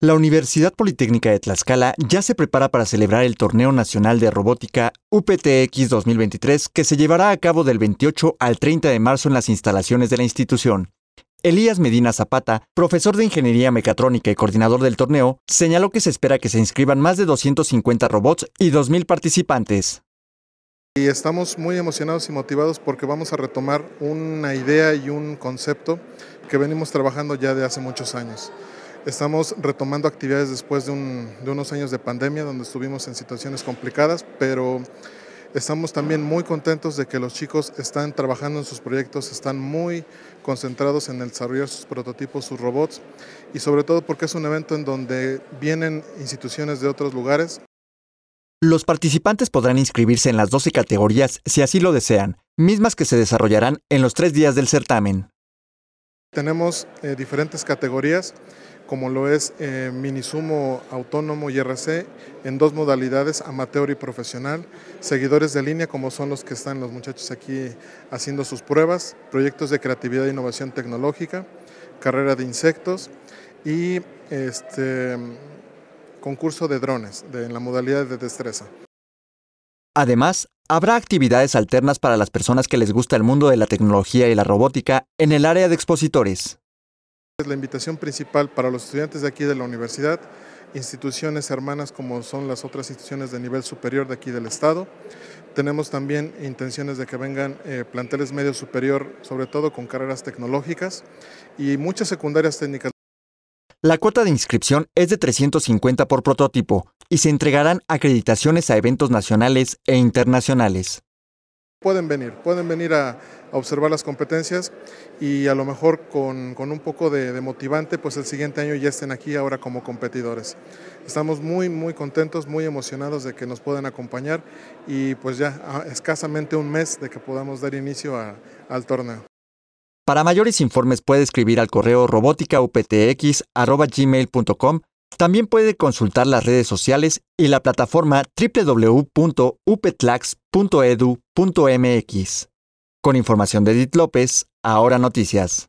La Universidad Politécnica de Tlaxcala ya se prepara para celebrar el Torneo Nacional de Robótica UPTX 2023 que se llevará a cabo del 28 al 30 de marzo en las instalaciones de la institución. Elías Medina Zapata, profesor de Ingeniería Mecatrónica y coordinador del torneo, señaló que se espera que se inscriban más de 250 robots y 2.000 participantes. Y estamos muy emocionados y motivados porque vamos a retomar una idea y un concepto que venimos trabajando ya de hace muchos años. Estamos retomando actividades después de, unos años de pandemia donde estuvimos en situaciones complicadas, pero estamos también muy contentos de que los chicos están trabajando en sus proyectos, están muy concentrados en el desarrollo de sus prototipos, sus robots, y sobre todo porque es un evento en donde vienen instituciones de otros lugares. Los participantes podrán inscribirse en las 12 categorías si así lo desean, mismas que se desarrollarán en los tres días del certamen. Tenemos eh, diferentes categorías, como lo es eh, minisumo autónomo y RC, en dos modalidades, amateur y profesional. Seguidores de línea, como son los que están los muchachos aquí haciendo sus pruebas, proyectos de creatividad e innovación tecnológica, carrera de insectos y este, concurso de drones de, en la modalidad de destreza. Además, Habrá actividades alternas para las personas que les gusta el mundo de la tecnología y la robótica en el área de expositores. Es La invitación principal para los estudiantes de aquí de la universidad, instituciones hermanas como son las otras instituciones de nivel superior de aquí del Estado. Tenemos también intenciones de que vengan eh, planteles medio superior, sobre todo con carreras tecnológicas y muchas secundarias técnicas. La cuota de inscripción es de 350 por prototipo, y se entregarán acreditaciones a eventos nacionales e internacionales. Pueden venir, pueden venir a, observar las competencias y a lo mejor con, un poco de, motivante, pues el siguiente año ya estén aquí ahora como competidores. Estamos muy, muy contentos, muy emocionados de que nos puedan acompañar y pues ya escasamente un mes de que podamos dar inicio al torneo. Para mayores informes puede escribir al correo robóticauptx.com. También puede consultar las redes sociales y la plataforma www.upetlax.edu.mx. Con información de Edith López, ahora noticias.